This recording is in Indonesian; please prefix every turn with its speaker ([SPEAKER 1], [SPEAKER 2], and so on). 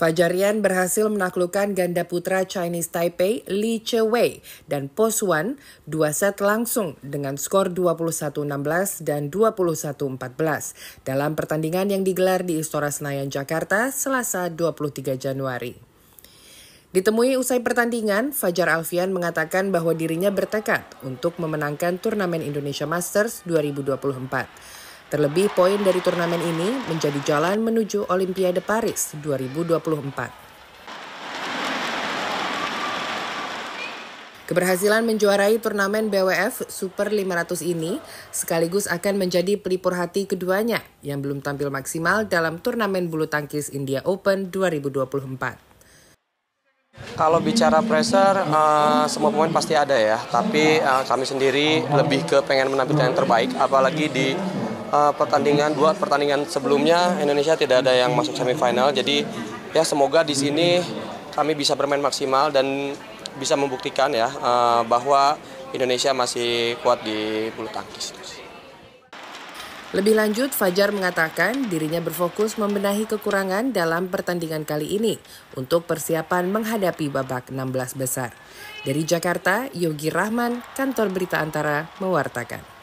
[SPEAKER 1] Fajarian berhasil menaklukkan ganda putra Chinese Taipei Li Chewei dan Poswan dua set langsung dengan skor 21-16 dan 21-14 dalam pertandingan yang digelar di Istora Senayan Jakarta Selasa 23 Januari. Ditemui usai pertandingan, Fajar Alfian mengatakan bahwa dirinya bertekad untuk memenangkan turnamen Indonesia Masters 2024. Terlebih poin dari turnamen ini menjadi jalan menuju Olimpiade Paris 2024. Keberhasilan menjuarai turnamen BWF Super 500 ini sekaligus akan menjadi pelipur hati keduanya yang belum tampil maksimal dalam turnamen bulu tangkis India Open 2024.
[SPEAKER 2] Kalau bicara pressure, uh, semua pemain pasti ada ya. Tapi uh, kami sendiri lebih ke pengen menampilkan yang terbaik, apalagi di uh, pertandingan dua pertandingan sebelumnya Indonesia tidak ada yang masuk semifinal. Jadi ya semoga di sini kami bisa bermain maksimal dan bisa membuktikan ya uh, bahwa Indonesia masih kuat di bulu tangkis.
[SPEAKER 1] Lebih lanjut, Fajar mengatakan dirinya berfokus membenahi kekurangan dalam pertandingan kali ini untuk persiapan menghadapi babak 16 besar. Dari Jakarta, Yogi Rahman, Kantor Berita Antara, mewartakan.